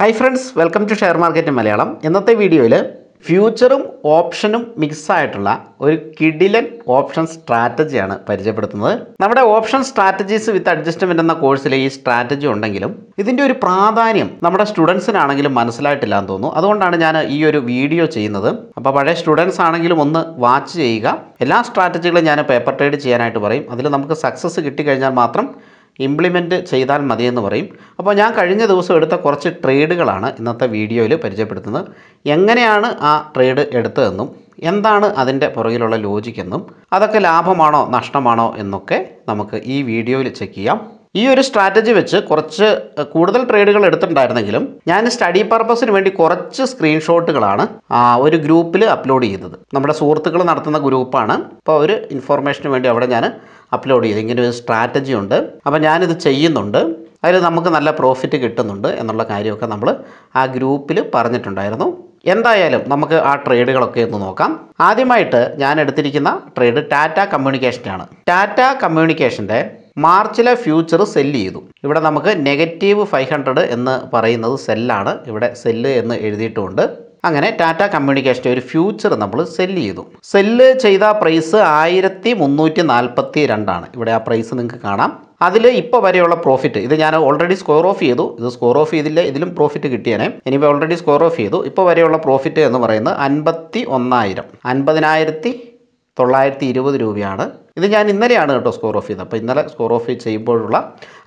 hi friends welcome to share market Malayalam ഇന്നത്തെ വീഡിയോയിൽ ഫ്യൂച്ചറും ഓപ്ഷനും മിക്സ് ആയിട്ടുള്ള ഒരു കിഡിലൻ ഓപ്ഷൻ സ്ട്രാറ്റജിയാണ് പരിചയപ്പെടുത്തുന്നത് നമ്മുടെ ഓപ്ഷൻ സ്ട്രാറ്റജീസ് വിത്ത് അഡ്ജസ്റ്റ്മെൻ്റ് എന്ന കോഴ്സിലെ ഈ സ്ട്രാറ്റജി ഉണ്ടെങ്കിലും ഇതിൻ്റെ ഒരു പ്രാധാന്യം നമ്മുടെ സ്റ്റുഡൻസിനാണെങ്കിലും മനസ്സിലായിട്ടില്ല എന്ന് തോന്നുന്നു അതുകൊണ്ടാണ് ഞാൻ ഈ ഒരു വീഡിയോ ചെയ്യുന്നത് അപ്പോൾ പഴയ സ്റ്റുഡൻസ് ആണെങ്കിലും ഒന്ന് വാച്ച് ചെയ്യുക എല്ലാ സ്ട്രാറ്റജികളും ഞാൻ പേപ്പർ ട്രേഡ് ചെയ്യാനായിട്ട് പറയും അതിൽ നമുക്ക് സക്സസ് കിട്ടിക്കഴിഞ്ഞാൽ മാത്രം ഇംപ്ലിമെൻറ്റ് ചെയ്താൽ മതിയെന്ന് പറയും അപ്പോൾ ഞാൻ കഴിഞ്ഞ ദിവസം എടുത്ത കുറച്ച് ട്രേഡുകളാണ് ഇന്നത്തെ വീഡിയോയിൽ പരിചയപ്പെടുത്തുന്നത് എങ്ങനെയാണ് ആ ട്രേഡ് എടുത്തതെന്നും എന്താണ് അതിൻ്റെ പുറകിലുള്ള ലോജിക്കെന്നും അതൊക്കെ ലാഭമാണോ നഷ്ടമാണോ എന്നൊക്കെ നമുക്ക് ഈ വീഡിയോയിൽ ചെക്ക് ചെയ്യാം ഈ ഒരു സ്ട്രാറ്റജി വെച്ച് കുറച്ച് കൂടുതൽ ട്രേഡുകൾ എടുത്തിട്ടുണ്ടായിരുന്നെങ്കിലും ഞാൻ സ്റ്റഡി പർപ്പസിന് വേണ്ടി കുറച്ച് സ്ക്രീൻഷോട്ടുകളാണ് ഒരു ഗ്രൂപ്പിൽ അപ്ലോഡ് ചെയ്തത് നമ്മുടെ സുഹൃത്തുക്കൾ നടത്തുന്ന ഗ്രൂപ്പാണ് അപ്പോൾ ഒരു ഇൻഫോർമേഷന് വേണ്ടി അവിടെ ഞാൻ അപ്ലോഡ് ചെയ്ത് ഇങ്ങനെ ഒരു സ്ട്രാറ്റജി ഉണ്ട് അപ്പോൾ ഞാനിത് ചെയ്യുന്നുണ്ട് അതിൽ നമുക്ക് നല്ല പ്രോഫിറ്റ് കിട്ടുന്നുണ്ട് എന്നുള്ള കാര്യമൊക്കെ നമ്മൾ ആ ഗ്രൂപ്പിൽ പറഞ്ഞിട്ടുണ്ടായിരുന്നു എന്തായാലും നമുക്ക് ആ ട്രേഡുകളൊക്കെ ഒന്ന് നോക്കാം ആദ്യമായിട്ട് ഞാൻ എടുത്തിരിക്കുന്ന ട്രേഡ് ടാറ്റ കമ്മ്യൂണിക്കേഷൻ്റെയാണ് ടാറ്റ കമ്മ്യൂണിക്കേഷൻ്റെ മാർച്ചിലെ ഫ്യൂച്ചർ സെല്ല് ചെയ്തു ഇവിടെ നമുക്ക് നെഗറ്റീവ് ഫൈവ് ഹൺഡ്രഡ് എന്ന് പറയുന്നത് സെല്ലാണ് ഇവിടെ സെല്ല് എന്ന് എഴുതിയിട്ടുമുണ്ട് അങ്ങനെ ടാറ്റ കമ്മ്യൂണിക്കേഷൻ്റെ ഒരു ഫ്യൂച്ചർ നമ്മൾ സെല്ല് ചെയ്തു സെല്ല് ചെയ്ത പ്രൈസ് ആയിരത്തി മുന്നൂറ്റി നാൽപ്പത്തി രണ്ടാണ് ഇവിടെ ആ പ്രൈസ് നിങ്ങൾക്ക് കാണാം അതിൽ ഇപ്പോൾ വരെയുള്ള പ്രോഫിറ്റ് ഇത് ഞാൻ ഓൾറെഡി സ്കോർ ഓഫ് ചെയ്തു ഇത് സ്കോർ ഓഫ് ചെയ്തില്ല ഇതിലും പ്രോഫിറ്റ് കിട്ടിയേനെ ഇനിയിപ്പോൾ ഓൾറെഡി സ്കോർ ഓഫ് ചെയ്തു ഇപ്പോൾ വരെയുള്ള പ്രോഫിറ്റ് എന്ന് പറയുന്നത് അൻപത്തി ഒന്നായിരം അൻപതിനായിരത്തി തൊള്ളായിരത്തി ഇരുപത് രൂപയാണ് ഇത് ഞാൻ ഇന്നലെയാണ് കേട്ടോ സ്കോർ ഓഫ് ചെയ്തത് അപ്പോൾ ഇന്നലെ സ്കോർ ഓഫ് ചെയ്യുമ്പോഴുള്ള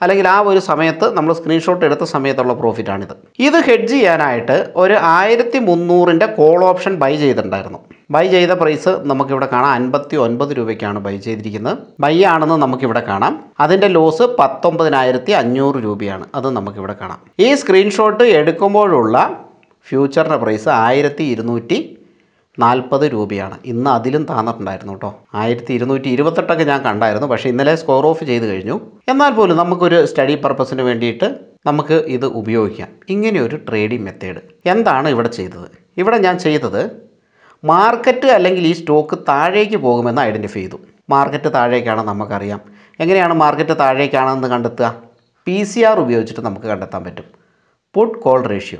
അല്ലെങ്കിൽ ആ ഒരു സമയത്ത് നമ്മൾ സ്ക്രീൻഷോട്ട് എടുത്ത സമയത്തുള്ള പ്രോഫിറ്റാണിത് ഇത് ഹെഡ്ജ് ചെയ്യാനായിട്ട് ഒരു ആയിരത്തി മുന്നൂറിൻ്റെ കോൾ ഓപ്ഷൻ ബൈ ചെയ്തിട്ടുണ്ടായിരുന്നു ബൈ ചെയ്ത പ്രൈസ് നമുക്കിവിടെ കാണാം അൻപത്തി ഒൻപത് രൂപയ്ക്കാണ് ബൈ ചെയ്തിരിക്കുന്നത് ബൈ ആണെന്ന് നമുക്കിവിടെ കാണാം അതിൻ്റെ ലോസ് പത്തൊമ്പതിനായിരത്തി അഞ്ഞൂറ് രൂപയാണ് അത് നമുക്കിവിടെ കാണാം ഈ സ്ക്രീൻഷോട്ട് എടുക്കുമ്പോഴുള്ള ഫ്യൂച്ചറിൻ്റെ പ്രൈസ് ആയിരത്തി ഇരുന്നൂറ്റി നാൽപ്പത് രൂപയാണ് ഇന്ന് അതിലും താന്നിട്ടുണ്ടായിരുന്നു കേട്ടോ ആയിരത്തി ഇരുന്നൂറ്റി ഇരുപത്തെട്ടൊക്കെ ഞാൻ കണ്ടായിരുന്നു പക്ഷേ ഇന്നലെ സ്കോർ ഓഫ് ചെയ്ത് കഴിഞ്ഞു എന്നാൽ പോലും നമുക്കൊരു സ്റ്റഡി പർപ്പസിന് വേണ്ടിയിട്ട് നമുക്ക് ഇത് ഉപയോഗിക്കാം ഇങ്ങനെയൊരു ട്രേഡിംഗ് മെത്തേഡ് എന്താണ് ഇവിടെ ചെയ്തത് ഇവിടെ ഞാൻ ചെയ്തത് മാർക്കറ്റ് അല്ലെങ്കിൽ ഈ സ്റ്റോക്ക് താഴേക്ക് പോകുമെന്ന് ഐഡൻറ്റിഫൈ ചെയ്തു മാർക്കറ്റ് താഴേക്കാണ് നമുക്കറിയാം എങ്ങനെയാണ് മാർക്കറ്റ് താഴേക്കാണെന്ന് കണ്ടെത്തുക പി സി ആർ ഉപയോഗിച്ചിട്ട് നമുക്ക് കണ്ടെത്താൻ പറ്റും പുട്ട് കോൾ റേഷ്യോ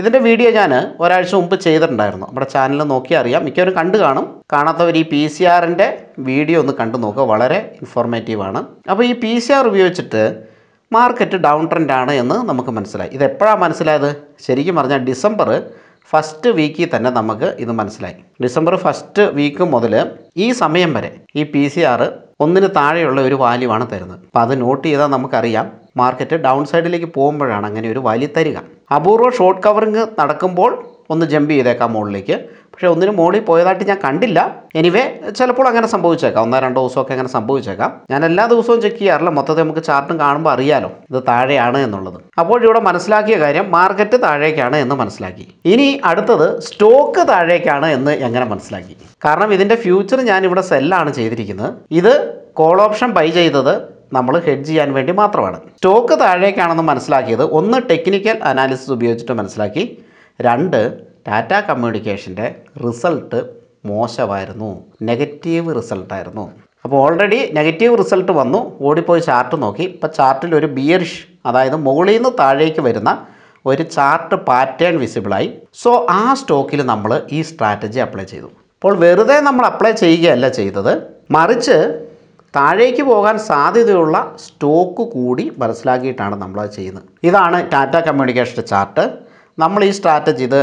ഇതിൻ്റെ വീഡിയോ ഞാൻ ഒരാഴ്ച മുമ്പ് ചെയ്തിട്ടുണ്ടായിരുന്നു നമ്മുടെ ചാനൽ നോക്കി അറിയാം മിക്കവരും കണ്ടു കാണും കാണാത്തവർ ഈ പി സി ആറിൻ്റെ വീഡിയോ ഒന്ന് കണ്ടു നോക്കുക വളരെ ഇൻഫോർമേറ്റീവാണ് അപ്പോൾ ഈ പി സി ആർ ഉപയോഗിച്ചിട്ട് മാർക്കറ്റ് ഡൗൺ ട്രെൻഡ് ആണ് എന്ന് നമുക്ക് മനസ്സിലായി ഇത് എപ്പോഴാണ് മനസ്സിലായത് ശരിക്കും പറഞ്ഞാൽ ഡിസംബർ ഫസ്റ്റ് വീക്കിൽ തന്നെ നമുക്ക് ഇത് മനസ്സിലായി ഡിസംബർ ഫസ്റ്റ് വീക്ക് മുതൽ ഈ സമയം വരെ ഈ പി സി ആറ് ഒന്നിന് താഴെയുള്ള ഒരു വാല്യൂ ആണ് തരുന്നത് അപ്പോൾ അത് നോട്ട് ചെയ്താൽ നമുക്കറിയാം മാർക്കറ്റ് ഡൗൺ സൈഡിലേക്ക് പോകുമ്പോഴാണ് അങ്ങനെ ഒരു വാല്യൂ തരിക അപൂർവ ഷോർട്ട് കവറിങ് നടക്കുമ്പോൾ ഒന്ന് ജമ്പ് ചെയ്തേക്കാം മുകളിലേക്ക് പക്ഷേ ഒന്നിനും മുകളിൽ പോയതായിട്ട് ഞാൻ കണ്ടില്ല എനിവേ ചിലപ്പോൾ അങ്ങനെ സംഭവിച്ചേക്കാം ഒന്നോ രണ്ടോ ദിവസമൊക്കെ അങ്ങനെ സംഭവിച്ചേക്കാം ഞാൻ എല്ലാ ദിവസവും ചെക്ക് ചെയ്യാറില്ല മൊത്തത്തിൽ നമുക്ക് ചാർട്ടും കാണുമ്പോൾ അറിയാലോ ഇത് താഴെയാണ് എന്നുള്ളത് അപ്പോൾ ഇവിടെ മനസ്സിലാക്കിയ കാര്യം മാർക്കറ്റ് താഴേക്കാണ് എന്ന് മനസ്സിലാക്കി ഇനി അടുത്തത് സ്റ്റോക്ക് താഴേക്കാണ് എന്ന് എങ്ങനെ മനസ്സിലാക്കി കാരണം ഇതിൻ്റെ ഫ്യൂച്ചർ ഞാൻ ഇവിടെ സെല്ലാണ് ചെയ്തിരിക്കുന്നത് ഇത് കോൾ ഓപ്ഷൻ ബൈ ചെയ്തത് നമ്മൾ ഹെഡ്ജ് ചെയ്യാൻ വേണ്ടി മാത്രമാണ് സ്റ്റോക്ക് താഴേക്കാണെന്ന് മനസ്സിലാക്കിയത് ഒന്ന് ടെക്നിക്കൽ അനാലിസിസ് ഉപയോഗിച്ചിട്ട് മനസ്സിലാക്കി രണ്ട് ടാറ്റ കമ്മ്യൂണിക്കേഷൻ്റെ റിസൾട്ട് മോശമായിരുന്നു നെഗറ്റീവ് റിസൾട്ടായിരുന്നു അപ്പോൾ ഓൾറെഡി നെഗറ്റീവ് റിസൾട്ട് വന്നു ഓടിപ്പോയി ചാർട്ട് നോക്കി ഇപ്പോൾ ചാർട്ടിൽ ഒരു ബിയറിഷ് അതായത് മുകളിൽ നിന്ന് താഴേക്ക് വരുന്ന ഒരു ചാർട്ട് പാറ്റേൺ വിസിബിളായി സോ ആ സ്റ്റോക്കിൽ നമ്മൾ ഈ സ്ട്രാറ്റജി അപ്ലൈ ചെയ്തു അപ്പോൾ വെറുതെ നമ്മൾ അപ്ലൈ ചെയ്യുകയല്ല ചെയ്തത് മറിച്ച് താഴേക്ക് പോകാൻ സാധ്യതയുള്ള സ്റ്റോക്ക് കൂടി മനസ്സിലാക്കിയിട്ടാണ് നമ്മളത് ചെയ്യുന്നത് ഇതാണ് ടാറ്റ കമ്മ്യൂണിക്കേഷൻ്റെ ചാർട്ട് നമ്മൾ ഈ സ്ട്രാറ്റജി ഇത്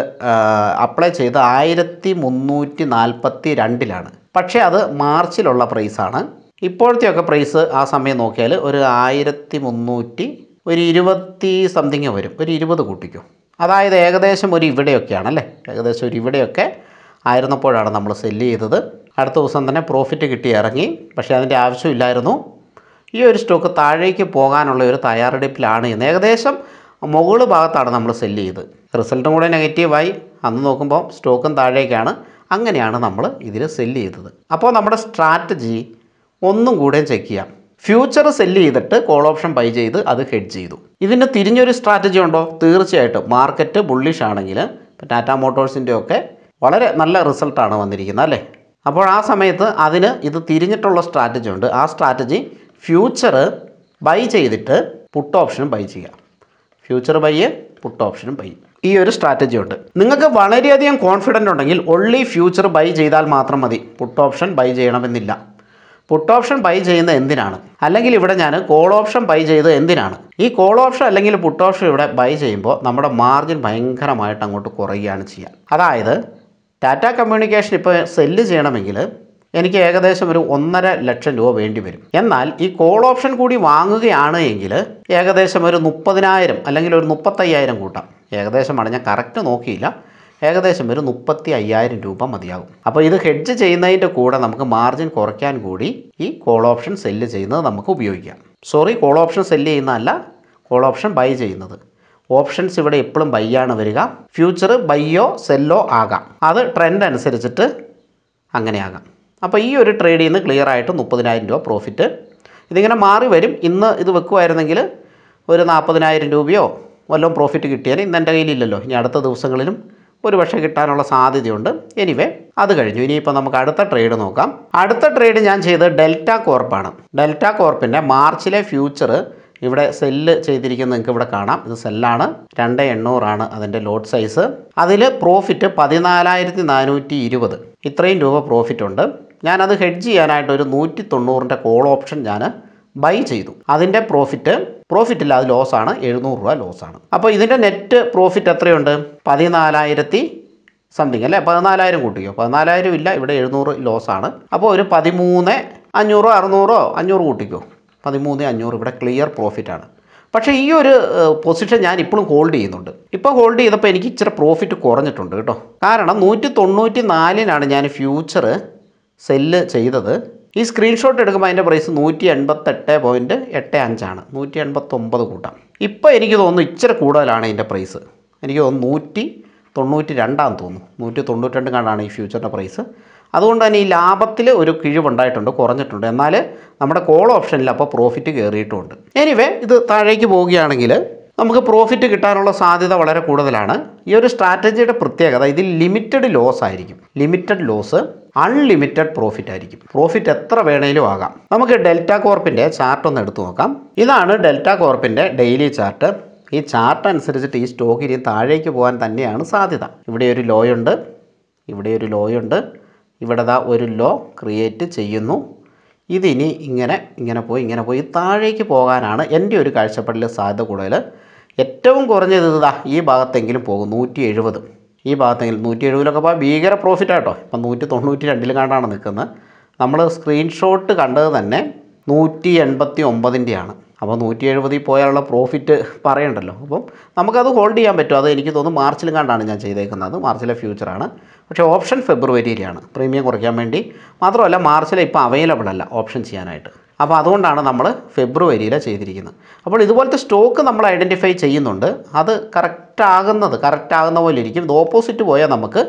അപ്ലൈ ചെയ്ത് ആയിരത്തി മുന്നൂറ്റി നാൽപ്പത്തി രണ്ടിലാണ് പക്ഷേ അത് മാർച്ചിലുള്ള പ്രൈസാണ് ഇപ്പോഴത്തെയൊക്കെ പ്രൈസ് ആ സമയം നോക്കിയാൽ ഒരു ആയിരത്തി മുന്നൂറ്റി ഒരു ഇരുപത്തി സംതിങ് വരും ഒരു ഇരുപത് കൂട്ടിക്കും അതായത് ഏകദേശം ഒരു ഇവിടെയൊക്കെയാണല്ലേ ഏകദേശം ഒരു ഇവിടെയൊക്കെ ആയിരുന്നപ്പോഴാണ് നമ്മൾ സെല്ല് ചെയ്തത് അടുത്ത ദിവസം തന്നെ പ്രോഫിറ്റ് കിട്ടി ഇറങ്ങി പക്ഷേ അതിൻ്റെ ആവശ്യമില്ലായിരുന്നു ഈ ഒരു സ്റ്റോക്ക് താഴേക്ക് പോകാനുള്ള ഒരു തയ്യാറെടുപ്പിലാണ് ഇന്ന് ഏകദേശം മുകൾ ഭാഗത്താണ് നമ്മൾ സെല്ല് ചെയ്ത് റിസൾട്ടും കൂടെ നെഗറ്റീവായി അന്ന് നോക്കുമ്പോൾ സ്റ്റോക്കും താഴേക്കാണ് അങ്ങനെയാണ് നമ്മൾ ഇതിൽ സെല്ല് ചെയ്തത് അപ്പോൾ നമ്മുടെ സ്ട്രാറ്റജി ഒന്നും കൂടെ ചെക്ക് ചെയ്യാം ഫ്യൂച്ചർ സെല്ല് ചെയ്തിട്ട് കോൾ ഓപ്ഷൻ ബൈ ചെയ്ത് അത് ഹെഡ് ചെയ്തു ഇതിന് തിരിഞ്ഞൊരു സ്ട്രാറ്റജി ഉണ്ടോ തീർച്ചയായിട്ടും മാർക്കറ്റ് ബുള്ളിഷ് ആണെങ്കിൽ ടാറ്റ മോട്ടോഴ്സിൻ്റെയൊക്കെ ഒക്കെ വളരെ നല്ല റിസൾട്ടാണ് വന്നിരിക്കുന്നത് അല്ലേ അപ്പോൾ ആ സമയത്ത് അതിന് ഇത് തിരിഞ്ഞിട്ടുള്ള സ്ട്രാറ്റജി ഉണ്ട് ആ സ്ട്രാറ്റജി ഫ്യൂച്ചർ ബൈ ചെയ്തിട്ട് പുട്ട് ഓപ്ഷനും ബൈ ചെയ്യുക ഫ്യൂച്ചർ ബൈയെ പുട്ട് ഓപ്ഷനും ബൈ ഈ ഒരു സ്ട്രാറ്റജി ഉണ്ട് നിങ്ങൾക്ക് വളരെയധികം കോൺഫിഡൻ്റ് ഉണ്ടെങ്കിൽ ഓൺലി ഫ്യൂച്ചർ ബൈ ചെയ്താൽ മാത്രം മതി പുട്ട് ഓപ്ഷൻ ബൈ ചെയ്യണമെന്നില്ല പുട്ട് ഓപ്ഷൻ ബൈ ചെയ്യുന്നത് എന്തിനാണ് അല്ലെങ്കിൽ ഇവിടെ ഞാൻ കോൾ ഓപ്ഷൻ ബൈ ചെയ്ത് എന്തിനാണ് ഈ കോൾ ഓപ്ഷൻ അല്ലെങ്കിൽ പുട്ട് ഓപ്ഷൻ ഇവിടെ ബൈ ചെയ്യുമ്പോൾ നമ്മുടെ മാർജിൻ ഭയങ്കരമായിട്ട് അങ്ങോട്ട് കുറയുകയാണ് ചെയ്യുക അതായത് ടാറ്റ കമ്മ്യൂണിക്കേഷൻ ഇപ്പോൾ സെല്ല് ചെയ്യണമെങ്കിൽ എനിക്ക് ഏകദേശം ഒരു ഒന്നര ലക്ഷം രൂപ വേണ്ടി വരും എന്നാൽ ഈ കോൾ ഓപ്ഷൻ കൂടി വാങ്ങുകയാണ് എങ്കിൽ ഏകദേശം ഒരു മുപ്പതിനായിരം അല്ലെങ്കിൽ ഒരു മുപ്പത്തയ്യായിരം കൂട്ടാം ആണ് ഞാൻ കറക്റ്റ് നോക്കിയില്ല ഏകദേശം ഒരു മുപ്പത്തി അയ്യായിരം രൂപ മതിയാകും അപ്പോൾ ഇത് ഹെഡ്ജ് ചെയ്യുന്നതിൻ്റെ കൂടെ നമുക്ക് മാർജിൻ കുറയ്ക്കാൻ കൂടി ഈ കോൾ ഓപ്ഷൻ സെല്ല് ചെയ്യുന്നത് നമുക്ക് ഉപയോഗിക്കാം സോറി കോൾ ഓപ്ഷൻ സെല്ല് ചെയ്യുന്നതല്ല കോൾ ഓപ്ഷൻ ബൈ ചെയ്യുന്നത് ഓപ്ഷൻസ് ഇവിടെ എപ്പോഴും ബൈ ആണ് വരിക ഫ്യൂച്ചർ ബൈയോ സെല്ലോ ആകാം അത് ട്രെൻഡ് അനുസരിച്ചിട്ട് അങ്ങനെ ആകാം അപ്പോൾ ഈ ഒരു ട്രേഡിൽ നിന്ന് ക്ലിയർ ആയിട്ട് മുപ്പതിനായിരം രൂപ പ്രോഫിറ്റ് ഇതിങ്ങനെ മാറി വരും ഇന്ന് ഇത് വെക്കുമായിരുന്നെങ്കിൽ ഒരു നാൽപ്പതിനായിരം രൂപയോ വല്ലതും പ്രോഫിറ്റ് കിട്ടിയാൽ ഇന്ന് എൻ്റെ കയ്യിലില്ലല്ലോ ഇനി അടുത്ത ദിവസങ്ങളിലും ഒരു പക്ഷേ കിട്ടാനുള്ള സാധ്യതയുണ്ട് എനിവേ അത് കഴിഞ്ഞു ഇനിയിപ്പോൾ നമുക്ക് അടുത്ത ട്രേഡ് നോക്കാം അടുത്ത ട്രേഡ് ഞാൻ ചെയ്തത് ഡെൽറ്റ കോർപ്പാണ് ഡെൽറ്റ കോർപ്പിൻ്റെ മാർച്ചിലെ ഫ്യൂച്ചർ ഇവിടെ സെല്ല് ചെയ്തിരിക്കുന്നത് നിങ്ങൾക്ക് ഇവിടെ കാണാം ഇത് സെല്ലാണ് രണ്ട് എണ്ണൂറാണ് അതിൻ്റെ ലോഡ് സൈസ് അതിൽ പ്രോഫിറ്റ് പതിനാലായിരത്തി നാനൂറ്റി ഇരുപത് ഇത്രയും രൂപ പ്രോഫിറ്റ് ഉണ്ട് ഞാനത് ഹെഡ്ജ് ചെയ്യാനായിട്ട് ഒരു നൂറ്റി തൊണ്ണൂറിൻ്റെ കോൾ ഓപ്ഷൻ ഞാൻ ബൈ ചെയ്തു അതിൻ്റെ പ്രോഫിറ്റ് പ്രോഫിറ്റ് ഇല്ല അത് ലോസാണ് എഴുന്നൂറ് രൂപ ലോസാണ് അപ്പോൾ ഇതിൻ്റെ നെറ്റ് പ്രോഫിറ്റ് എത്രയുണ്ട് പതിനാലായിരത്തി സംതിങ് അല്ലേ പതിനാലായിരം കൂട്ടിക്കോ പതിനാലായിരം ഇല്ല ഇവിടെ എഴുന്നൂറ് ലോസാണ് അപ്പോൾ ഒരു പതിമൂന്ന് അഞ്ഞൂറോ അറുന്നൂറോ അഞ്ഞൂറ് കൂട്ടിക്കോ പതിമൂന്ന് അഞ്ഞൂറ് ഇവിടെ ക്ലിയർ പ്രോഫിറ്റ് ആണ് പക്ഷേ ഈ ഒരു പൊസിഷൻ ഞാൻ ഇപ്പോഴും ഹോൾഡ് ചെയ്യുന്നുണ്ട് ഇപ്പോൾ ഹോൾഡ് ചെയ്തപ്പോൾ എനിക്ക് ഇച്ചിരി പ്രോഫിറ്റ് കുറഞ്ഞിട്ടുണ്ട് കേട്ടോ കാരണം നൂറ്റി തൊണ്ണൂറ്റി നാലിനാണ് ഞാൻ ഫ്യൂച്ചർ സെല്ല് ചെയ്തത് ഈ സ്ക്രീൻഷോട്ട് എടുക്കുമ്പോൾ അതിൻ്റെ പ്രൈസ് നൂറ്റി എൺപത്തെട്ട് പോയിൻറ്റ് എട്ട് അഞ്ചാണ് നൂറ്റി എൺപത്തൊമ്പത് കൂട്ടാം ഇപ്പോൾ എനിക്ക് തോന്നുന്നു ഇച്ചിരി കൂടുതലാണ് ഇതിൻ്റെ പ്രൈസ് എനിക്ക് തോന്നുന്നു നൂറ്റി തൊണ്ണൂറ്റി രണ്ടാന്ന് തോന്നുന്നു നൂറ്റി തൊണ്ണൂറ്റി രണ്ട് കണ്ടാണ് ഈ ഫ്യൂച്ചറിൻ്റെ പ്രൈസ് അതുകൊണ്ട് തന്നെ ഈ ലാഭത്തിൽ ഒരു കിഴിവുണ്ടായിട്ടുണ്ട് കുറഞ്ഞിട്ടുണ്ട് എന്നാൽ നമ്മുടെ കോൾ ഓപ്ഷനിൽ അപ്പോൾ പ്രോഫിറ്റ് കയറിയിട്ടുമുണ്ട് എനിവേ ഇത് താഴേക്ക് പോവുകയാണെങ്കിൽ നമുക്ക് പ്രോഫിറ്റ് കിട്ടാനുള്ള സാധ്യത വളരെ കൂടുതലാണ് ഈ ഒരു സ്ട്രാറ്റജിയുടെ പ്രത്യേകത ഇതിൽ ലിമിറ്റഡ് ലോസ് ആയിരിക്കും ലിമിറ്റഡ് ലോസ് അൺലിമിറ്റഡ് പ്രോഫിറ്റ് ആയിരിക്കും പ്രോഫിറ്റ് എത്ര വേണേലും ആകാം നമുക്ക് ഡെൽറ്റ കോർപ്പിൻ്റെ ചാർട്ട് ഒന്ന് എടുത്തു നോക്കാം ഇതാണ് ഡെൽറ്റ കോർപ്പിൻ്റെ ഡെയിലി ചാർട്ട് ഈ ചാർട്ട് അനുസരിച്ചിട്ട് ഈ സ്റ്റോക്ക് ഇനി താഴേക്ക് പോകാൻ തന്നെയാണ് സാധ്യത ഇവിടെ ഒരു ലോയുണ്ട് ഇവിടെ ഒരു ലോയുണ്ട് ഇവിടെ ദാ ഒരു ലോ ക്രിയേറ്റ് ചെയ്യുന്നു ഇതിനി ഇങ്ങനെ ഇങ്ങനെ പോയി ഇങ്ങനെ പോയി താഴേക്ക് പോകാനാണ് എൻ്റെ ഒരു കാഴ്ചപ്പാടിൽ സാധ്യത കൂടുതൽ ഏറ്റവും കുറഞ്ഞത് ഇതാ ഈ ഭാഗത്തെങ്കിലും പോകും നൂറ്റി എഴുപത് ഈ ഭാഗത്തെങ്കിലും നൂറ്റി എഴുപതിലൊക്കെ പോയാൽ ഭീകര പ്രോഫിറ്റ് ആട്ടോ ഇപ്പം നൂറ്റി തൊണ്ണൂറ്റി രണ്ടിൽ കണ്ടാണ് നിൽക്കുന്നത് നമ്മൾ സ്ക്രീൻഷോട്ട് കണ്ടത് തന്നെ നൂറ്റി എൺപത്തി ഒമ്പതിൻ്റെയാണ് അപ്പോൾ നൂറ്റി എഴുപതിൽ പോയാലുള്ള പ്രോഫിറ്റ് പറയണ്ടല്ലോ അപ്പം നമുക്കത് ഹോൾഡ് ചെയ്യാൻ പറ്റും അത് എനിക്ക് തോന്നുന്നു മാർച്ചിലും കണ്ടാണ് ഞാൻ ചെയ്തേക്കുന്നത് മാർച്ചിലെ ഫ്യൂച്ചറാണ് പക്ഷേ ഓപ്ഷൻ ഫെബ്രുവരിയിലാണ് പ്രീമിയം കുറയ്ക്കാൻ വേണ്ടി മാത്രമല്ല മാർച്ചിൽ ഇപ്പോൾ അവൈലബിൾ അല്ല ഓപ്ഷൻ ചെയ്യാനായിട്ട് അപ്പോൾ അതുകൊണ്ടാണ് നമ്മൾ ഫെബ്രുവരിയിലാണ് ചെയ്തിരിക്കുന്നത് അപ്പോൾ ഇതുപോലത്തെ സ്റ്റോക്ക് നമ്മൾ ഐഡൻറ്റിഫൈ ചെയ്യുന്നുണ്ട് അത് കറക്റ്റ് ആകുന്നത് കറക്റ്റ് ആകുന്ന പോലെ ഇരിക്കും ഇത് ഓപ്പോസിറ്റ് പോയാൽ നമുക്ക്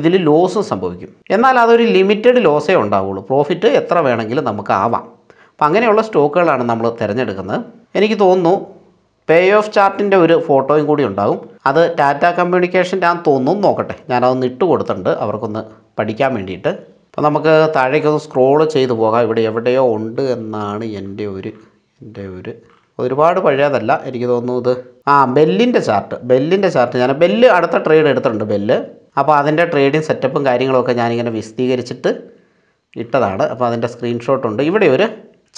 ഇതിൽ ലോസും സംഭവിക്കും എന്നാൽ അതൊരു ലിമിറ്റഡ് ലോസേ ഉണ്ടാവുള്ളൂ പ്രോഫിറ്റ് എത്ര വേണമെങ്കിലും നമുക്ക് ആവാം അപ്പം അങ്ങനെയുള്ള സ്റ്റോക്കുകളാണ് നമ്മൾ തിരഞ്ഞെടുക്കുന്നത് എനിക്ക് തോന്നുന്നു പേ ഓഫ് ചാർട്ടിൻ്റെ ഒരു ഫോട്ടോയും കൂടി ഉണ്ടാകും അത് ടാറ്റ കമ്മ്യൂണിക്കേഷൻ്റെ ആണെന്ന് തോന്നുന്നു നോക്കട്ടെ ഞാനതൊന്ന് ഇട്ട് കൊടുത്തിട്ടുണ്ട് അവർക്കൊന്ന് പഠിക്കാൻ വേണ്ടിയിട്ട് അപ്പോൾ നമുക്ക് താഴേക്കൊന്ന് സ്ക്രോൾ ചെയ്ത് പോകാം ഇവിടെ എവിടെയോ ഉണ്ട് എന്നാണ് എൻ്റെ ഒരു എൻ്റെ ഒരു ഒരുപാട് പഴയതല്ല എനിക്ക് തോന്നുന്നു ഇത് ആ ബെല്ലിൻ്റെ ചാർട്ട് ബെല്ലിൻ്റെ ചാർട്ട് ഞാൻ ബെല്ല് അടുത്ത ട്രേഡ് എടുത്തിട്ടുണ്ട് ബെല്ല് അപ്പോൾ അതിൻ്റെ ട്രേഡിങ് സെറ്റപ്പും കാര്യങ്ങളൊക്കെ ഞാനിങ്ങനെ വിശദീകരിച്ചിട്ട് ഇട്ടതാണ് അപ്പോൾ അതിൻ്റെ സ്ക്രീൻഷോട്ടുണ്ട് ഇവിടെ ഒരു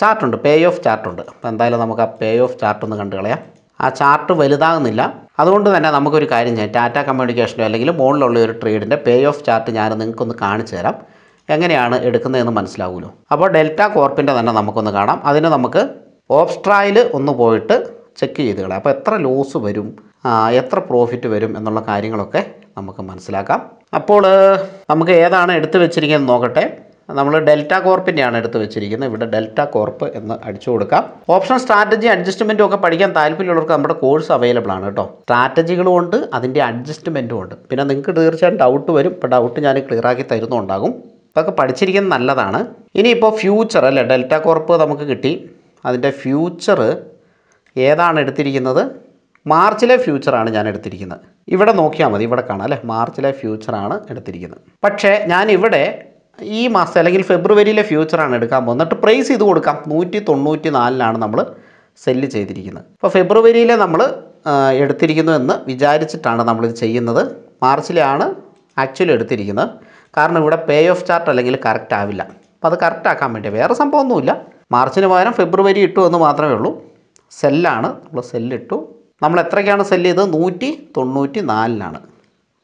ചാർട്ടുണ്ട് പേ ഓഫ് ചാർട്ടുണ്ട് അപ്പോൾ എന്തായാലും നമുക്ക് ആ പേ ഓഫ് ചാർട്ടൊന്ന് കണ്ടു കളയാം ആ ചാർട്ട് വലുതാകുന്നില്ല അതുകൊണ്ട് തന്നെ നമുക്കൊരു കാര്യം ചെയ്യാം ടാറ്റ കമ്മ്യൂണിക്കേഷനോ അല്ലെങ്കിൽ മുകളിലുള്ള ഒരു ട്രേഡിൻ്റെ പേ ഓഫ് ചാർട്ട് ഞാൻ നിങ്ങൾക്കൊന്ന് കാണിച്ചു തരാം എങ്ങനെയാണ് എടുക്കുന്നതെന്ന് മനസ്സിലാവുമല്ലോ അപ്പോൾ ഡെൽറ്റ കോർപ്പിൻ്റെ തന്നെ നമുക്കൊന്ന് കാണാം അതിന് നമുക്ക് ഓപ്സ്ട്രായിൽ ഒന്ന് പോയിട്ട് ചെക്ക് ചെയ്ത് കളയാം അപ്പോൾ എത്ര ലോസ് വരും എത്ര പ്രോഫിറ്റ് വരും എന്നുള്ള കാര്യങ്ങളൊക്കെ നമുക്ക് മനസ്സിലാക്കാം അപ്പോൾ നമുക്ക് ഏതാണ് എടുത്തു വെച്ചിരിക്കുന്നത് നോക്കട്ടെ നമ്മൾ ഡെൽറ്റ കോർപ്പിൻ്റെയാണ് എടുത്ത് വെച്ചിരിക്കുന്നത് ഇവിടെ ഡെൽറ്റ കോർപ്പ് എന്ന് അടിച്ചു കൊടുക്കാം ഓപ്ഷൻ സ്ട്രാറ്റജി അഡ്ജസ്റ്റ്മെൻറ്റും ഒക്കെ പഠിക്കാൻ താല്പര്യമുള്ളവർക്ക് നമ്മുടെ കോഴ്സ് അവൈലബിൾ ആണ് കേട്ടോ സ്ട്രാറ്റജികളും ഉണ്ട് അതിൻ്റെ അഡ്ജസ്റ്റ്മെൻറ്റും ഉണ്ട് പിന്നെ നിങ്ങൾക്ക് തീർച്ചയായും ഡൗട്ട് വരും ഇപ്പോൾ ഡൗട്ട് ഞാൻ ക്ലിയർ ആക്കി തരുന്നുണ്ടാകും ഇതൊക്കെ പഠിച്ചിരിക്കുന്നത് നല്ലതാണ് ഇനിയിപ്പോൾ ഫ്യൂച്ചർ അല്ലേ ഡെൽറ്റ കോർപ്പ് നമുക്ക് കിട്ടി അതിൻ്റെ ഫ്യൂച്ചർ ഏതാണ് എടുത്തിരിക്കുന്നത് മാർച്ചിലെ ഫ്യൂച്ചറാണ് ഞാൻ എടുത്തിരിക്കുന്നത് ഇവിടെ നോക്കിയാൽ മതി ഇവിടെ കാണാം അല്ലേ മാർച്ചിലെ ഫ്യൂച്ചറാണ് എടുത്തിരിക്കുന്നത് പക്ഷേ ഞാൻ ഇവിടെ ഈ മാസം അല്ലെങ്കിൽ ഫെബ്രുവരിയിലെ ഫ്യൂച്ചറാണ് എടുക്കാൻ പോകുന്നത് എന്നിട്ട് പ്രൈസ് ഇത് കൊടുക്കാം നൂറ്റി തൊണ്ണൂറ്റി നാലിലാണ് നമ്മൾ സെല്ല് ചെയ്തിരിക്കുന്നത് അപ്പോൾ ഫെബ്രുവരിയിലെ നമ്മൾ എടുത്തിരിക്കുന്നു എന്ന് വിചാരിച്ചിട്ടാണ് നമ്മളിത് ചെയ്യുന്നത് മാർച്ചിലാണ് ആക്ച്വലി എടുത്തിരിക്കുന്നത് കാരണം ഇവിടെ പേ ഓഫ് ചാർട്ട് അല്ലെങ്കിൽ കറക്റ്റ് ആവില്ല അപ്പോൾ അത് കറക്റ്റ് ആക്കാൻ വേണ്ടി വേറെ സംഭവമൊന്നുമില്ല മാർച്ചിന് പകരം ഫെബ്രുവരി ഇട്ടു എന്ന് മാത്രമേ ഉള്ളൂ സെല്ലാണ് നമ്മൾ സെല്ലിട്ടു നമ്മൾ എത്രയ്ക്കാണ് സെല്ല് ചെയ്തത് നൂറ്റി തൊണ്ണൂറ്റി നാലിലാണ്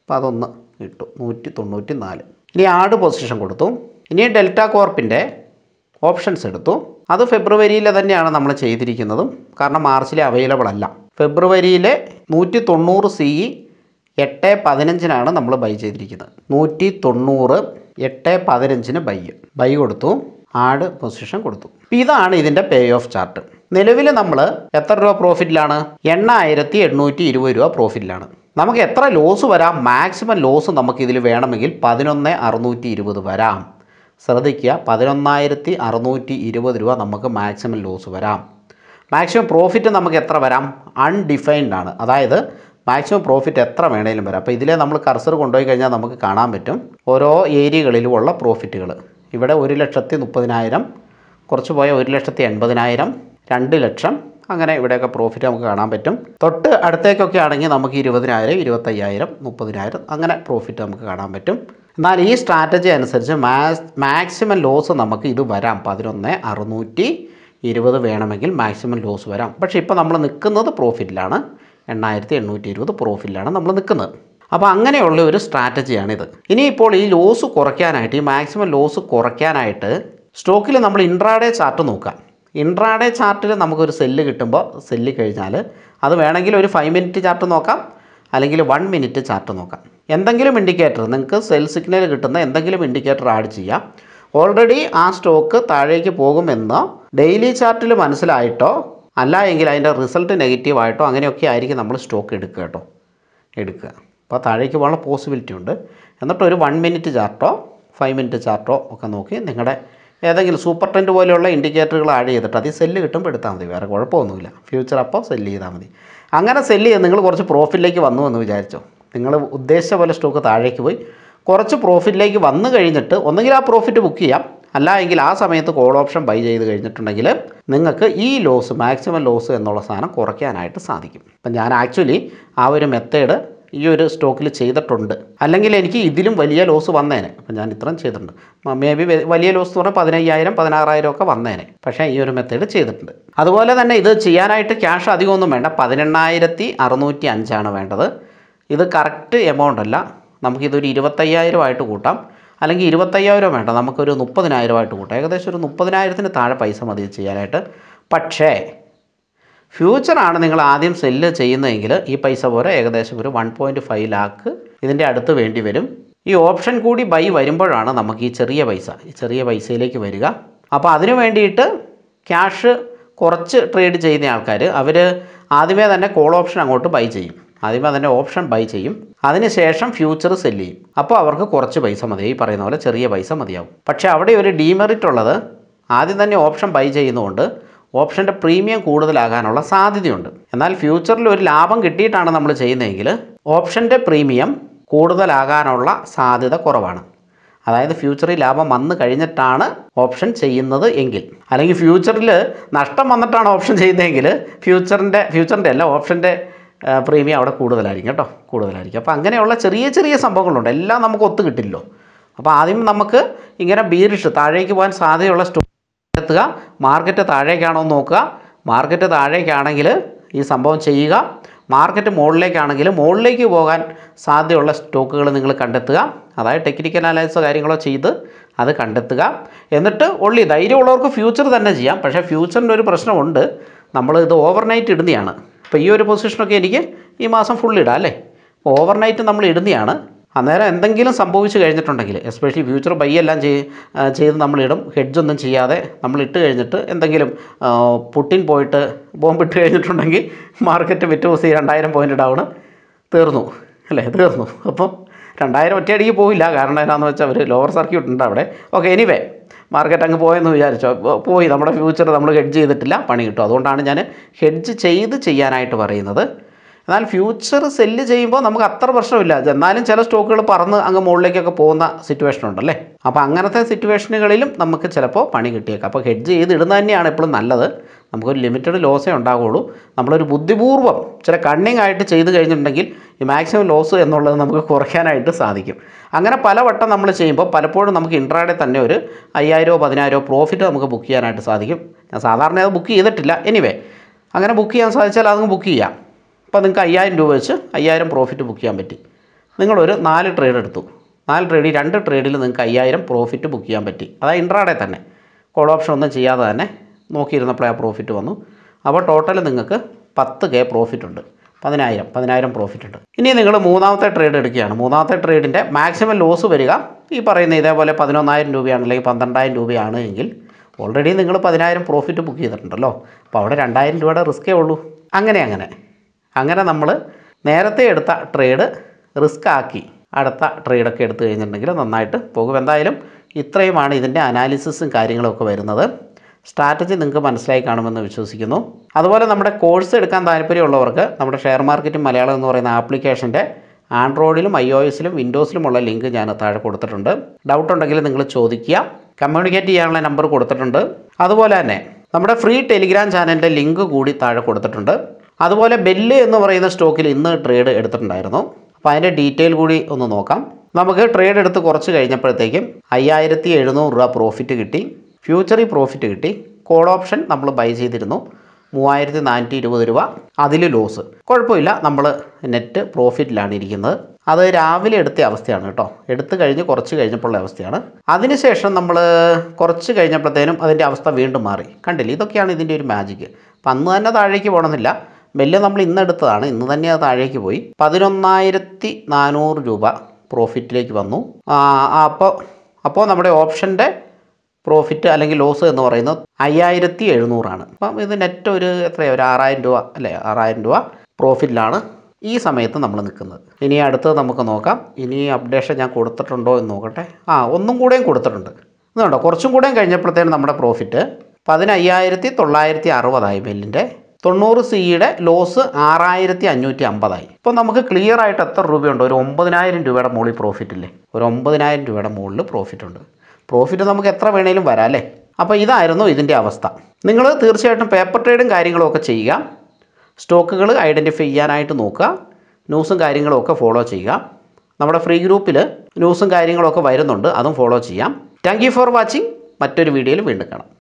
അപ്പോൾ അതൊന്ന് ഇട്ടു നൂറ്റി തൊണ്ണൂറ്റി നാല് ഇനി ആഡ് പൊസിഷൻ കൊടുത്തു ഇനി ഡെൽറ്റ കോർപ്പിൻ്റെ ഓപ്ഷൻസ് എടുത്തു അത് ഫെബ്രുവരിയിലെ തന്നെയാണ് നമ്മൾ ചെയ്തിരിക്കുന്നതും കാരണം മാർച്ചിലെ അവൈലബിൾ അല്ല ഫെബ്രുവരിയിലെ നൂറ്റി തൊണ്ണൂറ് സി ഇ എട്ട് പതിനഞ്ചിനാണ് നമ്മൾ ബൈ ചെയ്തിരിക്കുന്നത് നൂറ്റി തൊണ്ണൂറ് എട്ട് പതിനഞ്ചിന് ബൈ ബൈ കൊടുത്തു ആഡ് പൊസിഷൻ കൊടുത്തു ഇതാണ് ഇതിൻ്റെ പേ ഓഫ് ചാർട്ട് നിലവിൽ നമ്മൾ എത്ര രൂപ പ്രോഫിറ്റിലാണ് എണ്ണായിരത്തി എണ്ണൂറ്റി ഇരുപത് രൂപ പ്രോഫിറ്റിലാണ് നമുക്ക് എത്ര ലോസ് വരാം മാക്സിമം ലോസ് നമുക്കിതിൽ വേണമെങ്കിൽ പതിനൊന്ന് അറുന്നൂറ്റി ഇരുപത് വരാം ശ്രദ്ധിക്കുക പതിനൊന്നായിരത്തി അറുന്നൂറ്റി ഇരുപത് രൂപ നമുക്ക് മാക്സിമം ലോസ് വരാം മാക്സിമം പ്രോഫിറ്റ് നമുക്ക് എത്ര വരാം അൺഡിഫൈൻഡ് ആണ് അതായത് മാക്സിമം പ്രോഫിറ്റ് എത്ര വേണേലും വരാം അപ്പോൾ ഇതിലെ നമ്മൾ കർസർ കൊണ്ടുപോയി കഴിഞ്ഞാൽ നമുക്ക് കാണാൻ പറ്റും ഓരോ ഏരിയകളിലുമുള്ള പ്രോഫിറ്റുകൾ ഇവിടെ ഒരു ലക്ഷത്തി മുപ്പതിനായിരം കുറച്ച് പോയ ഒരു ലക്ഷത്തി എൺപതിനായിരം രണ്ട് ലക്ഷം അങ്ങനെ ഇവിടെയൊക്കെ പ്രോഫിറ്റ് നമുക്ക് കാണാൻ പറ്റും തൊട്ട് അടുത്തേക്കൊക്കെ ആണെങ്കിൽ നമുക്ക് ഇരുപതിനായിരം ഇരുപത്തയ്യായിരം മുപ്പതിനായിരം അങ്ങനെ പ്രോഫിറ്റ് നമുക്ക് കാണാൻ പറ്റും എന്നാൽ ഈ സ്ട്രാറ്റജി അനുസരിച്ച് മാക്സിമം ലോസ് നമുക്ക് ഇത് വരാം പതിനൊന്ന് അറുന്നൂറ്റി ഇരുപത് വേണമെങ്കിൽ മാക്സിമം ലോസ് വരാം പക്ഷേ ഇപ്പോൾ നമ്മൾ നിൽക്കുന്നത് പ്രോഫിറ്റിലാണ് എണ്ണായിരത്തി എണ്ണൂറ്റി ഇരുപത് പ്രോഫിറ്റിലാണ് നമ്മൾ നിൽക്കുന്നത് അപ്പോൾ അങ്ങനെയുള്ള ഒരു സ്ട്രാറ്റജിയാണിത് ഇനിയിപ്പോൾ ഈ ലോസ് കുറയ്ക്കാനായിട്ട് ഈ മാക്സിമം ലോസ് കുറയ്ക്കാനായിട്ട് സ്റ്റോക്കിൽ നമ്മൾ ഇൻട്രാഡേ ചാർട്ട് നോക്കാം ഇൻട്രാഡേ ചാർട്ടിൽ നമുക്കൊരു സെല്ല് കിട്ടുമ്പോൾ സെല്ല് കഴിഞ്ഞാൽ അത് വേണമെങ്കിൽ ഒരു ഫൈവ് മിനിറ്റ് ചാർട്ട് നോക്കാം അല്ലെങ്കിൽ വൺ മിനിറ്റ് ചാർട്ട് നോക്കാം എന്തെങ്കിലും ഇൻഡിക്കേറ്റർ നിങ്ങൾക്ക് സെൽ സിഗ്നൽ കിട്ടുന്ന എന്തെങ്കിലും ഇൻഡിക്കേറ്റർ ആഡ് ചെയ്യാം ഓൾറെഡി ആ സ്റ്റോക്ക് താഴേക്ക് പോകുമെന്നോ ഡെയിലി ചാർട്ടിൽ മനസ്സിലായിട്ടോ അല്ല എങ്കിൽ അതിൻ്റെ റിസൾട്ട് ആയിട്ടോ അങ്ങനെയൊക്കെ ആയിരിക്കും നമ്മൾ സ്റ്റോക്ക് എടുക്കുക കേട്ടോ എടുക്കുക അപ്പോൾ താഴേക്ക് പോകാനുള്ള പോസിബിലിറ്റി ഉണ്ട് എന്നിട്ട് ഒരു വൺ മിനിറ്റ് ചാർട്ടോ ഫൈവ് മിനിറ്റ് ചാർട്ടോ ഒക്കെ നോക്കി നിങ്ങളുടെ ഏതെങ്കിലും സൂപ്പർ ട്രെൻഡ് പോലെയുള്ള ഇൻഡിക്കേറ്ററുകൾ ആഡ് ചെയ്തിട്ട് അതിൽ സെല്ല് കിട്ടുമ്പോൾ എടുത്താൽ മതി വേറെ കുഴപ്പമൊന്നുമില്ല ഫ്യൂച്ചർ അപ്പോൾ സെല്ല് ചെയ്താൽ മതി അങ്ങനെ സെല്ല് ചെയ്ത് നിങ്ങൾ കുറച്ച് പ്രോഫിറ്റിലേക്ക് വന്നു എന്ന് വിചാരിച്ചോ നിങ്ങൾ ഉദ്ദേശിച്ച പോലെ സ്റ്റോക്ക് താഴേക്ക് പോയി കുറച്ച് പ്രോഫിറ്റിലേക്ക് വന്നു കഴിഞ്ഞിട്ട് ഒന്നുകിൽ ആ പ്രോഫിറ്റ് ബുക്ക് ചെയ്യാം അല്ല എങ്കിൽ ആ സമയത്ത് കോൾ ഓപ്ഷൻ ബൈ ചെയ്ത് കഴിഞ്ഞിട്ടുണ്ടെങ്കിൽ നിങ്ങൾക്ക് ഈ ലോസ് മാക്സിമം ലോസ് എന്നുള്ള സാധനം കുറയ്ക്കാനായിട്ട് സാധിക്കും അപ്പം ഞാൻ ആക്ച്വലി ആ ഒരു മെത്തേഡ് ഈ ഒരു സ്റ്റോക്കിൽ ചെയ്തിട്ടുണ്ട് അല്ലെങ്കിൽ എനിക്ക് ഇതിലും വലിയ ലോസ് വന്നേനെ അപ്പം ഞാൻ ഇത്രയും ചെയ്തിട്ടുണ്ട് മേ ബി വലിയ ലോസ് എന്ന് പറഞ്ഞാൽ പതിനയ്യായിരം പതിനാറായിരം ഒക്കെ വന്നേനെ പക്ഷേ ഈ ഒരു മെത്തേഡ് ചെയ്തിട്ടുണ്ട് അതുപോലെ തന്നെ ഇത് ചെയ്യാനായിട്ട് ക്യാഷ് അധികമൊന്നും വേണ്ട പതിനെണ്ണായിരത്തി അറുന്നൂറ്റി അഞ്ചാണ് വേണ്ടത് ഇത് കറക്റ്റ് എമൗണ്ട് അല്ല നമുക്കിതൊരു ആയിട്ട് കൂട്ടാം അല്ലെങ്കിൽ ഇരുപത്തയ്യായിരം വേണ്ട നമുക്കൊരു ആയിട്ട് കൂട്ടാം ഏകദേശം ഒരു മുപ്പതിനായിരത്തിന് താഴെ പൈസ മതി ചെയ്യാനായിട്ട് പക്ഷേ ഫ്യൂച്ചറാണ് നിങ്ങൾ ആദ്യം സെല്ല് ചെയ്യുന്നതെങ്കിൽ ഈ പൈസ പോലെ ഏകദേശം ഒരു വൺ പോയിൻറ്റ് ഫൈവ് ലാക്ക് ഇതിൻ്റെ അടുത്ത് വേണ്ടി വരും ഈ ഓപ്ഷൻ കൂടി ബൈ വരുമ്പോഴാണ് നമുക്ക് ഈ ചെറിയ പൈസ ഈ ചെറിയ പൈസയിലേക്ക് വരിക അപ്പോൾ അതിനു വേണ്ടിയിട്ട് ക്യാഷ് കുറച്ച് ട്രേഡ് ചെയ്യുന്ന ആൾക്കാർ അവർ ആദ്യമേ തന്നെ കോൾ ഓപ്ഷൻ അങ്ങോട്ട് ബൈ ചെയ്യും ആദ്യമേ തന്നെ ഓപ്ഷൻ ബൈ ചെയ്യും അതിനുശേഷം ഫ്യൂച്ചർ സെല്ല് ചെയ്യും അപ്പോൾ അവർക്ക് കുറച്ച് പൈസ മതി ഈ പറയുന്ന പോലെ ചെറിയ പൈസ മതിയാവും പക്ഷേ അവിടെ ഒരു ഡീമെറിറ്റ് ഉള്ളത് ആദ്യം തന്നെ ഓപ്ഷൻ ബൈ ചെയ്യുന്നതുകൊണ്ട് ഓപ്ഷൻ്റെ പ്രീമിയം കൂടുതലാകാനുള്ള സാധ്യതയുണ്ട് എന്നാൽ ഫ്യൂച്ചറിൽ ഒരു ലാഭം കിട്ടിയിട്ടാണ് നമ്മൾ ചെയ്യുന്നതെങ്കിൽ ഓപ്ഷൻ്റെ പ്രീമിയം കൂടുതലാകാനുള്ള സാധ്യത കുറവാണ് അതായത് ഫ്യൂച്ചറിൽ ലാഭം വന്ന് കഴിഞ്ഞിട്ടാണ് ഓപ്ഷൻ ചെയ്യുന്നത് എങ്കിൽ അല്ലെങ്കിൽ ഫ്യൂച്ചറിൽ നഷ്ടം വന്നിട്ടാണ് ഓപ്ഷൻ ചെയ്യുന്നതെങ്കിൽ ഫ്യൂച്ചറിൻ്റെ ഫ്യൂച്ചറിൻ്റെ അല്ല ഓപ്ഷൻ്റെ പ്രീമിയം അവിടെ കൂടുതലായിരിക്കും കേട്ടോ കൂടുതലായിരിക്കും അപ്പോൾ അങ്ങനെയുള്ള ചെറിയ ചെറിയ സംഭവങ്ങളുണ്ട് എല്ലാം നമുക്ക് ഒത്തു കിട്ടില്ലോ അപ്പോൾ ആദ്യം നമുക്ക് ഇങ്ങനെ ബീരിഷ് താഴേക്ക് പോകാൻ സാധ്യതയുള്ള സ്റ്റോ കണ്ടെത്തുക മാർക്കറ്റ് താഴേക്കാണോ എന്ന് നോക്കുക മാർക്കറ്റ് താഴേക്കാണെങ്കിൽ ഈ സംഭവം ചെയ്യുക മാർക്കറ്റ് മുകളിലേക്കാണെങ്കിൽ മുകളിലേക്ക് പോകാൻ സാധ്യതയുള്ള സ്റ്റോക്കുകൾ നിങ്ങൾ കണ്ടെത്തുക അതായത് ടെക്നിക്കൽ അനാലിസിസ് കാര്യങ്ങളോ ചെയ്ത് അത് കണ്ടെത്തുക എന്നിട്ട് ഉള്ളി ധൈര്യമുള്ളവർക്ക് ഫ്യൂച്ചർ തന്നെ ചെയ്യാം പക്ഷേ ഫ്യൂച്ചറിൻ്റെ ഒരു പ്രശ്നമുണ്ട് നമ്മൾ ഇത് ഓവർനൈറ്റ് ഇടുന്നതാണ് അപ്പോൾ ഈ ഒരു പൊസിഷനൊക്കെ എനിക്ക് ഈ മാസം ഫുൾ അല്ലേ ഓവർനൈറ്റ് നമ്മൾ ഇടുന്നതാണ് അന്നേരം എന്തെങ്കിലും സംഭവിച്ചു കഴിഞ്ഞിട്ടുണ്ടെങ്കിൽ എസ്പെഷ്യലി ഫ്യൂച്ചർ ബൈ എല്ലാം ചെയ് ചെയ്ത് നമ്മളിടും ഹെഡ്ജൊന്നും ചെയ്യാതെ നമ്മൾ ഇട്ട് കഴിഞ്ഞിട്ട് എന്തെങ്കിലും പുട്ടിൻ പോയിട്ട് ബോംബ് ഇട്ട് കഴിഞ്ഞിട്ടുണ്ടെങ്കിൽ മാർക്കറ്റ് പിറ്റേ ദിവസം രണ്ടായിരം പോയിൻ്റ് ഡൗൺ തീർന്നു അല്ലേ തീർന്നു അപ്പം രണ്ടായിരം ഒറ്റയടിക്ക് പോയില്ല കാരണം എന്താണെന്ന് വെച്ചാൽ അവർ ലോവർ സർക്യൂട്ട് ഉണ്ട് അവിടെ ഓക്കെ എനിവേ മാർക്കറ്റ് അങ്ങ് പോയെന്ന് വിചാരിച്ചോ പോയി നമ്മുടെ ഫ്യൂച്ചർ നമ്മൾ ഹെഡ്ജ് ചെയ്തിട്ടില്ല പണി കിട്ടും അതുകൊണ്ടാണ് ഞാൻ ഹെഡ്ജ് ചെയ്ത് ചെയ്യാനായിട്ട് പറയുന്നത് എന്നാൽ ഫ്യൂച്ചർ സെല്ല് ചെയ്യുമ്പോൾ നമുക്ക് അത്ര പ്രശ്നമില്ല എന്നാലും ചില സ്റ്റോക്കുകൾ പറന്ന് അങ്ങ് മുകളിലേക്കൊക്കെ പോകുന്ന സിറ്റുവേഷൻ ഉണ്ടല്ലേ അപ്പോൾ അങ്ങനത്തെ സിറ്റുവേഷനുകളിലും നമുക്ക് ചിലപ്പോൾ പണി കിട്ടിയേക്കാം അപ്പോൾ ഹെഡ്ജ് ചെയ്ത് ഇടുന്നത് തന്നെയാണ് എപ്പോഴും നല്ലത് നമുക്കൊരു ലിമിറ്റഡ് ലോസേ ഉണ്ടാകുള്ളൂ നമ്മളൊരു ബുദ്ധിപൂർവ്വം ചില കണ്ണിങ് ആയിട്ട് ചെയ്ത് കഴിഞ്ഞിട്ടുണ്ടെങ്കിൽ ഈ മാക്സിമം ലോസ് എന്നുള്ളത് നമുക്ക് കുറയ്ക്കാനായിട്ട് സാധിക്കും അങ്ങനെ പലവട്ടം നമ്മൾ ചെയ്യുമ്പോൾ പലപ്പോഴും നമുക്ക് ഇൻട്രാഡേ തന്നെ ഒരു അയ്യായിരമോ പതിനായിരമോ പ്രോഫിറ്റ് നമുക്ക് ബുക്ക് ചെയ്യാനായിട്ട് സാധിക്കും ഞാൻ സാധാരണ അത് ബുക്ക് ചെയ്തിട്ടില്ല എനിവേ അങ്ങനെ ബുക്ക് ചെയ്യാൻ സാധിച്ചാൽ അതങ്ങ് ബുക്ക് ചെയ്യാം അപ്പോൾ നിങ്ങൾക്ക് അയ്യായിരം രൂപ വെച്ച് അയ്യായിരം പ്രോഫിറ്റ് ബുക്ക് ചെയ്യാൻ പറ്റി നിങ്ങളൊരു നാല് ട്രേഡ് എടുത്തു നാല് ട്രേഡ് രണ്ട് ട്രേഡിൽ നിങ്ങൾക്ക് അയ്യായിരം പ്രോഫിറ്റ് ബുക്ക് ചെയ്യാൻ പറ്റി അതായത് ഇൻട്രാഡേ തന്നെ കോൾ ഓപ്ഷൻ ഒന്നും ചെയ്യാതെ തന്നെ നോക്കിയിരുന്നപ്പോഴേ ആ പ്രോഫിറ്റ് വന്നു അപ്പോൾ ടോട്ടൽ നിങ്ങൾക്ക് പത്ത് കെ പ്രോഫിറ്റ് ഉണ്ട് പതിനായിരം പതിനായിരം പ്രോഫിറ്റ് ഉണ്ട് ഇനി നിങ്ങൾ മൂന്നാമത്തെ ട്രേഡ് എടുക്കുകയാണ് മൂന്നാമത്തെ ട്രേഡിൻ്റെ മാക്സിമം ലോസ് വരിക ഈ പറയുന്ന ഇതേപോലെ പതിനൊന്നായിരം രൂപയാണ് അല്ലെങ്കിൽ പന്ത്രണ്ടായിരം രൂപയാണ് എങ്കിൽ ഓൾറെഡി നിങ്ങൾ പതിനായിരം പ്രോഫിറ്റ് ബുക്ക് ചെയ്തിട്ടുണ്ടല്ലോ അപ്പോൾ അവിടെ രണ്ടായിരം രൂപയുടെ റിസ്ക്കേ ഉള്ളൂ അങ്ങനെ അങ്ങനെ അങ്ങനെ നമ്മൾ നേരത്തെ എടുത്ത ട്രേഡ് റിസ്ക് ആക്കി അടുത്ത ട്രേഡൊക്കെ എടുത്തു കഴിഞ്ഞിട്ടുണ്ടെങ്കിൽ നന്നായിട്ട് പോകും എന്തായാലും ഇത്രയുമാണ് ഇതിൻ്റെ അനാലിസിസും കാര്യങ്ങളൊക്കെ വരുന്നത് സ്ട്രാറ്റജി നിങ്ങൾക്ക് മനസ്സിലായി കാണുമെന്ന് വിശ്വസിക്കുന്നു അതുപോലെ നമ്മുടെ കോഴ്സ് എടുക്കാൻ താല്പര്യമുള്ളവർക്ക് നമ്മുടെ ഷെയർ മാർക്കറ്റും മലയാളം എന്ന് പറയുന്ന ആപ്ലിക്കേഷൻ്റെ ആൻഡ്രോയിഡിലും ഐ ഒ എസിലും വിൻഡോസിലുമുള്ള ലിങ്ക് ഞാൻ താഴെ കൊടുത്തിട്ടുണ്ട് ഡൗട്ട് ഉണ്ടെങ്കിൽ നിങ്ങൾ ചോദിക്കുക കമ്മ്യൂണിക്കേറ്റ് ചെയ്യാനുള്ള നമ്പർ കൊടുത്തിട്ടുണ്ട് അതുപോലെ തന്നെ നമ്മുടെ ഫ്രീ ടെലിഗ്രാം ചാനലിൻ്റെ ലിങ്ക് കൂടി താഴെ കൊടുത്തിട്ടുണ്ട് അതുപോലെ ബെല്ല് എന്ന് പറയുന്ന സ്റ്റോക്കിൽ ഇന്ന് ട്രേഡ് എടുത്തിട്ടുണ്ടായിരുന്നു അപ്പോൾ അതിൻ്റെ ഡീറ്റെയിൽ കൂടി ഒന്ന് നോക്കാം നമുക്ക് ട്രേഡ് എടുത്ത് കുറച്ച് കഴിഞ്ഞപ്പോഴത്തേക്കും അയ്യായിരത്തി എഴുന്നൂറ് രൂപ പ്രോഫിറ്റ് കിട്ടി ഫ്യൂച്ചറി പ്രോഫിറ്റ് കിട്ടി കോൾ ഓപ്ഷൻ നമ്മൾ ബൈ ചെയ്തിരുന്നു മൂവായിരത്തി നാനൂറ്റി ഇരുപത് രൂപ അതിൽ ലോസ് കുഴപ്പമില്ല നമ്മൾ നെറ്റ് പ്രോഫിറ്റിലാണ് ഇരിക്കുന്നത് അത് രാവിലെ എടുത്ത അവസ്ഥയാണ് കേട്ടോ എടുത്തു കഴിഞ്ഞ് കുറച്ച് കഴിഞ്ഞപ്പോഴുള്ള അവസ്ഥയാണ് അതിനുശേഷം നമ്മൾ കുറച്ച് കഴിഞ്ഞപ്പോഴത്തേനും അതിൻ്റെ അവസ്ഥ വീണ്ടും മാറി കണ്ടില്ല ഇതൊക്കെയാണ് ഇതിൻ്റെ ഒരു മാജിക്ക് അപ്പം അന്ന് തന്നെ താഴേക്ക് പോകണമെന്നില്ല വലിയ നമ്മൾ ഇന്ന് എടുത്തതാണ് ഇന്ന് തന്നെ അത് താഴേക്ക് പോയി പതിനൊന്നായിരത്തി നാനൂറ് രൂപ പ്രോഫിറ്റിലേക്ക് വന്നു അപ്പോൾ അപ്പോൾ നമ്മുടെ ഓപ്ഷൻ്റെ പ്രോഫിറ്റ് അല്ലെങ്കിൽ ലോസ് എന്ന് പറയുന്നത് അയ്യായിരത്തി എഴുന്നൂറാണ് അപ്പം ഇത് നെറ്റ് ഒരു എത്രയാണ് ഒരു ആറായിരം രൂപ അല്ലേ ആറായിരം രൂപ പ്രോഫിറ്റിലാണ് ഈ സമയത്ത് നമ്മൾ നിൽക്കുന്നത് ഇനി അടുത്തത് നമുക്ക് നോക്കാം ഇനി അപ്ഡേഷൻ ഞാൻ കൊടുത്തിട്ടുണ്ടോ എന്ന് നോക്കട്ടെ ആ ഒന്നും കൂടെയും കൊടുത്തിട്ടുണ്ട് എന്നുണ്ടോ കുറച്ചും കൂടെയും കഴിഞ്ഞപ്പോഴത്തേനും നമ്മുടെ പ്രോഫിറ്റ് പതിനയ്യായിരത്തി തൊള്ളായിരത്തി അറുപതായി ബില്ലിൻ്റെ തൊണ്ണൂറ് സിയുടെ ലോസ് ആറായിരത്തി അഞ്ഞൂറ്റി അമ്പതായി ഇപ്പോൾ നമുക്ക് ക്ലിയർ ആയിട്ട് എത്ര രൂപയുണ്ട് ഒരു ഒമ്പതിനായിരം രൂപയുടെ മുകളിൽ പ്രോഫിറ്റ് ഇല്ലേ ഒരു ഒമ്പതിനായിരം രൂപയുടെ മുകളിൽ പ്രോഫിറ്റ് ഉണ്ട് പ്രോഫിറ്റ് നമുക്ക് എത്ര വേണേലും വരാം അല്ലേ അപ്പോൾ ഇതായിരുന്നു ഇതിൻ്റെ അവസ്ഥ നിങ്ങൾ തീർച്ചയായിട്ടും പേപ്പർ ട്രേഡും കാര്യങ്ങളൊക്കെ ചെയ്യുക സ്റ്റോക്കുകൾ ഐഡൻറ്റിഫൈ ചെയ്യാനായിട്ട് നോക്കുക ന്യൂസും കാര്യങ്ങളൊക്കെ ഫോളോ ചെയ്യുക നമ്മുടെ ഫ്രീ ഗ്രൂപ്പിൽ ന്യൂസും കാര്യങ്ങളൊക്കെ വരുന്നുണ്ട് അതും ഫോളോ ചെയ്യാം താങ്ക് ഫോർ വാച്ചിങ് മറ്റൊരു വീഡിയോയിൽ വീണ്ടും കാണാം